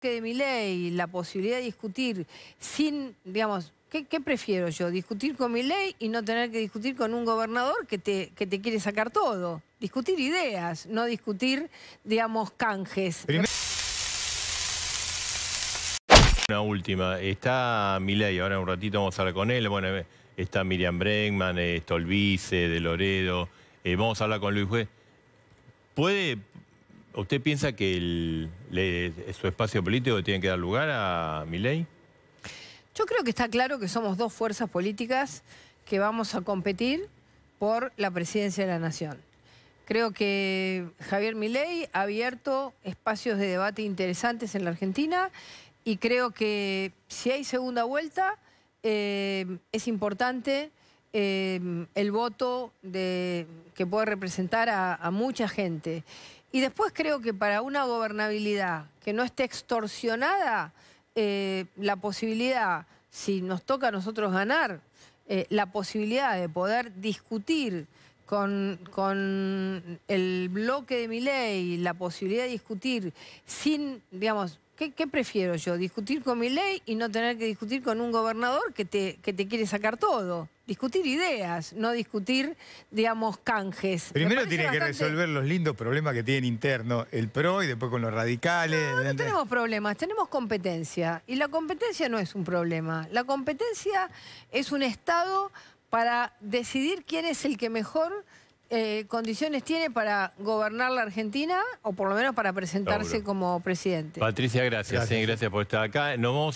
que de mi ley, la posibilidad de discutir sin, digamos, ¿qué, prefiero yo? ¿Discutir con mi ley y no tener que discutir con un gobernador que te, que te quiere sacar todo? Discutir ideas, no discutir, digamos, canjes. Una última. Está mi ley, ahora un ratito vamos a hablar con él. Bueno, está Miriam Bregman, eh, Stolbice, De Loredo. Eh, vamos a hablar con Luis Juez. ¿Puede, ¿Usted piensa que su espacio político tiene que dar lugar a Milei? Yo creo que está claro que somos dos fuerzas políticas que vamos a competir por la presidencia de la nación. Creo que Javier Milei ha abierto espacios de debate interesantes en la Argentina y creo que si hay segunda vuelta eh, es importante eh, el voto que puede representar a mucha gente. Y después creo que para una gobernabilidad que no esté extorsionada, eh, la posibilidad, si nos toca a nosotros ganar, eh, la posibilidad de poder discutir con, con el bloque de mi ley, la posibilidad de discutir sin, digamos, ¿Qué, ¿qué, prefiero yo? ¿Discutir con mi ley y no tener que discutir con un gobernador que te, que te quiere sacar todo? discutir ideas, no discutir, digamos, canjes. Primero tiene que resolver los lindos problemas que tienen interno el PRO y después con los radicales. No, tenemos problemas, tenemos competencia. Y la competencia no es un problema. La competencia es un estado para decidir quién es el que mejor... Eh, condiciones tiene para gobernar la Argentina o por lo menos para presentarse como presidente. Patricia, gracias. Gracias, por estar acá. Nos vamos